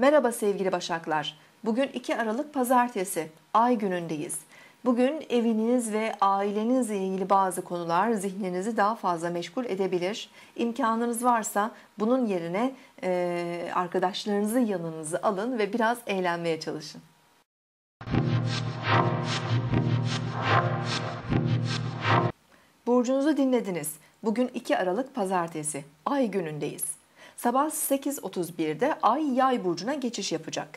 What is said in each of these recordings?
Merhaba sevgili Başaklar. Bugün 2 Aralık Pazartesi, ay günündeyiz. Bugün eviniz ve ailenizle ilgili bazı konular zihninizi daha fazla meşgul edebilir. İmkanınız varsa bunun yerine e, arkadaşlarınızı yanınızı alın ve biraz eğlenmeye çalışın. Burcunuzu dinlediniz. Bugün 2 Aralık Pazartesi, ay günündeyiz sabah 8.31'de Ay Yay burcuna geçiş yapacak.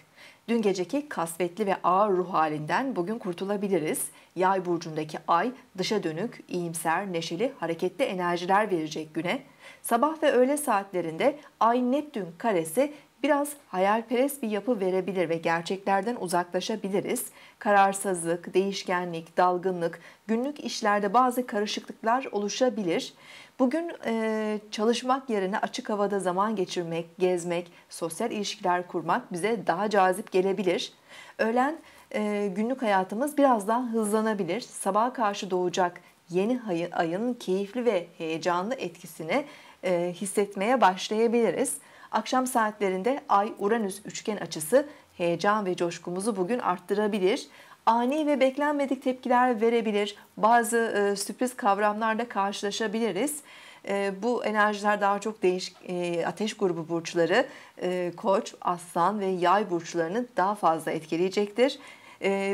Dün geceki kasvetli ve ağır ruh halinden bugün kurtulabiliriz. Yay burcundaki ay dışa dönük, iyimser, neşeli, hareketli enerjiler verecek güne Sabah ve öğle saatlerinde Ay Neptün karesi biraz hayalperest bir yapı verebilir ve gerçeklerden uzaklaşabiliriz. Kararsızlık, değişkenlik, dalgınlık, günlük işlerde bazı karışıklıklar oluşabilir. Bugün e, çalışmak yerine açık havada zaman geçirmek, gezmek, sosyal ilişkiler kurmak bize daha cazip gelebilir. Öğlen e, günlük hayatımız biraz daha hızlanabilir. Sabaha karşı doğacak yeni ayın keyifli ve heyecanlı etkisini e, hissetmeye başlayabiliriz. Akşam saatlerinde Ay-Uranüs üçgen açısı heyecan ve coşkumuzu bugün arttırabilir. Ani ve beklenmedik tepkiler verebilir. Bazı e, sürpriz kavramlarla karşılaşabiliriz. E, bu enerjiler daha çok değişik ateş grubu burçları, koç, aslan ve yay burçlarını daha fazla etkileyecektir.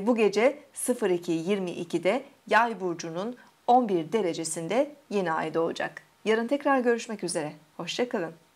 bu gece 02.22'de yay burcunun 11 derecesinde yeni ay doğacak. Yarın tekrar görüşmek üzere. Hoşçakalın.